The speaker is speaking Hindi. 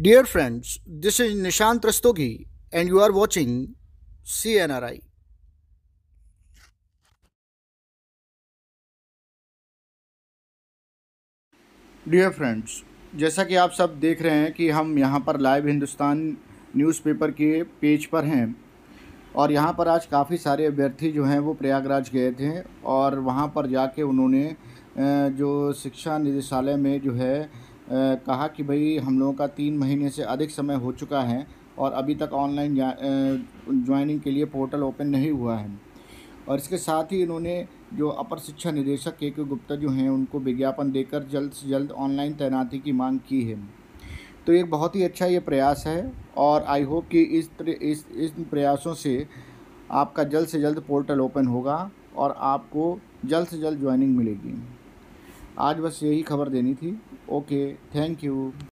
dear friends this is Nishant Rastogi and you are watching C N R I dear friends जैसा कि आप सब देख रहे हैं कि हम यहाँ पर लाइव हिंदुस्तान न्यूज़पेपर के पेज पर हैं और यहाँ पर आज काफ़ी सारे अभ्यर्थी जो हैं वो प्रयागराज गए थे और वहाँ पर जाके उन्होंने जो शिक्षा निदेशालय में जो है कहा कि भाई हम लोगों का तीन महीने से अधिक समय हो चुका है और अभी तक ऑनलाइन ज्वाइनिंग के लिए पोर्टल ओपन नहीं हुआ है और इसके साथ ही इन्होंने जो अपर शिक्षा निदेशक के के गुप्ता जो हैं उनको विज्ञापन देकर जल्द से जल्द ऑनलाइन तैनाती की मांग की है तो एक बहुत ही अच्छा ये प्रयास है और आई होप कि इस इस इन प्रयासों से आपका जल्द से जल्द पोर्टल ओपन होगा और आपको जल्द से जल्द ज्वाइनिंग मिलेगी आज बस यही खबर देनी थी okay thank you